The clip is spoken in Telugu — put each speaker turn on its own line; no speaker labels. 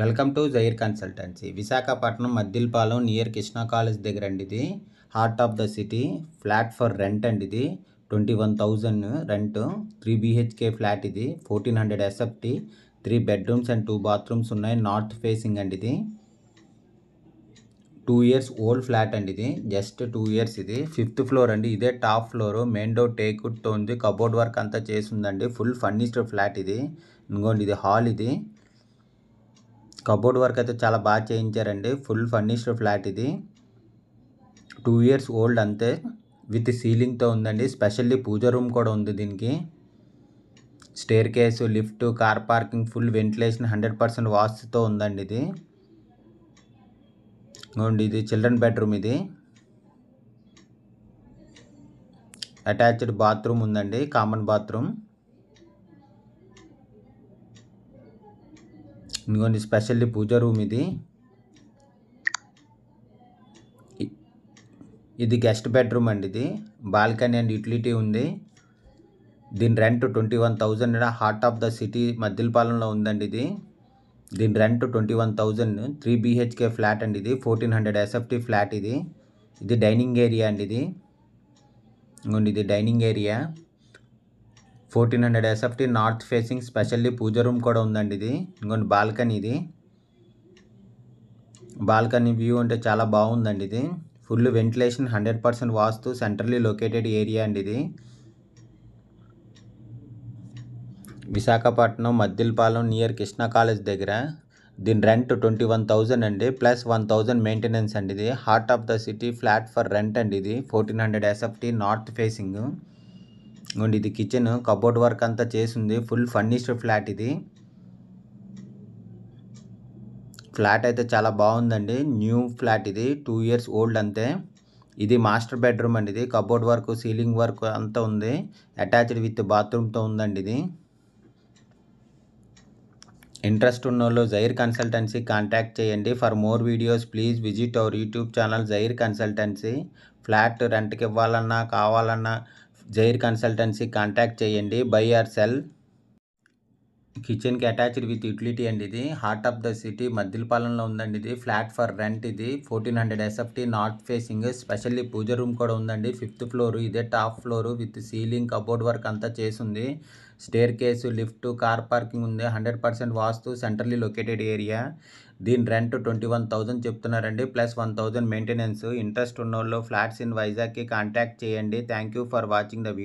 welcome to Jair consultancy Visakhapatnam Maddilapalem near Krishna college దగ్గర అండి ఇది heart of the city flat for rent అండి ఇది twenty one thousand rent three B H K flat ఇది fourteen hundred S F T three bedrooms and two bathrooms ఉన్నాయి నార్త్ ఫేసింగ్ అండి ఇది టూ ఇయర్స్ ఓల్డ్ ఫ్లాట్ అండి ఇది జస్ట్ టూ ఇయర్స్ ఇది ఫిఫ్త్ ఫ్లోర్ అండి ఇదే టాప్ ఫ్లోర్ మెయిన్ డోర్ టేకుట్తో ఉంది కబోర్డ్ వర్క్ అంతా చేసిందండి ఫుల్ ఫర్నిష్డ్ ఫ్లాట్ ఇది ఇంకోండి ఇది హాల్ ఇది కబోర్డ్ వర్క్ అయితే చాలా బాగా చేయించారండి ఫుల్ ఫర్నిష్డ్ ఫ్లాట్ ఇది టూ ఇయర్స్ ఓల్డ్ అంతే విత్ సీలింగ్తో ఉందండి స్పెషల్లీ పూజ రూమ్ కూడా ఉంది దీనికి staircase lift car parking full ventilation hundred percent వాస్తుతో ఉందండి ఇది ఇదిగోండి ఇది చిల్డ్రన్ బెడ్రూమ్ ఇది అటాచ్డ్ బాత్రూమ్ ఉందండి కామన్ బాత్రూమ్ ఇదిగోండి స్పెషల్లీ పూజ రూమ్ ఇది ఇది గెస్ట్ బెడ్రూమ్ అండి ఇది బాల్కనీ అండ్ యూటిలిటీ ఉంది దీని rent twenty one thousand heart of the city మద్దిలపాలెంలో ఉందండి ఇది దీని rent twenty one thousand three B H K flat అండి ఇది ఫోర్టీన్ హండ్రెడ్ ఎస్ఎఫ్టీ ఫ్లాట్ ఇది ఇది డైనింగ్ ఏరియా అండి ఇది ఇది dining area fourteen hundred S F T north facing specially puja room కూడా ఉందండి ఇది ఇంకొన్ని బాల్కనీ ఇది బాల్కనీ వ్యూ అంటే చాలా బాగుందండి ఇది full ventilation hundred percent vastu centrally located area అండి ఇది విశాఖపట్నం మద్దిలపాలెం నియర్ కృష్ణా కాలేజ్ దగ్గర దీని రెంట్ ట్వంటీ వన్ థౌజండ్ అండి ప్లస్ వన్ థౌజండ్ మెయింటెనెన్స్ అండి ఇది heart of the city flat for rent అండి ఇది fourteen hundred S F T north facing ఇది కిచెన్ కబోర్డ్ వర్క్ అంతా చేసింది ఫుల్ ఫర్నిష్డ్ ఫ్లాట్ ఇది ఫ్లాట్ అయితే చాలా బాగుందండి న్యూ ఫ్లాట్ ఇది టూ ఇయర్స్ ఓల్డ్ అంతే ఇది మాస్టర్ బెడ్రూమ్ అండి ఇది కబోర్డ్ వర్క్ సీలింగ్ వర్క్ అంతా ఉంది అటాచ్డ్ విత్ బాత్రూమ్తో ఉందండి ఇది ఇంట్రెస్ట్ ఉన్న వాళ్ళు జైర్ కన్సల్టెన్సీ కాంటాక్ట్ చేయండి for more videos please visit our YouTube channel Jair consultancy flat రెంట్కి ఇవ్వాలన్నా కావాలన్నా జైర్ కన్సల్టెన్సీ కాంటాక్ట్ చేయండి బై ఆర్ సెల్ కిచెన్కి అటాచ్డ్ విత్ యూటిలిటీ అండి ఇది హార్ట్ ఆఫ్ ద సిటీ మద్దిలపాలెంలో ఉందండి ఇది ఫ్లాట్ ఫర్ రెంట్ ఇది fourteen hundred S F T north facing specially puja room కూడా ఉందండి ఫిఫ్త్ ఫ్లోర్ ఇదే top floor with ceiling cupboard work అంతా చేసింది staircase lift car parking ఉంది hundred percent vastu centrally located area దీని రెంట్ ట్వంటీ వన్ థౌజండ్ చెప్తున్నారండి plus one thousand maintenance interest ఉన్న వాళ్ళు ఫ్లాట్స్ ఇన్ వైజాగ్కి కాంటాక్ట్ చేయండి thank you for watching the video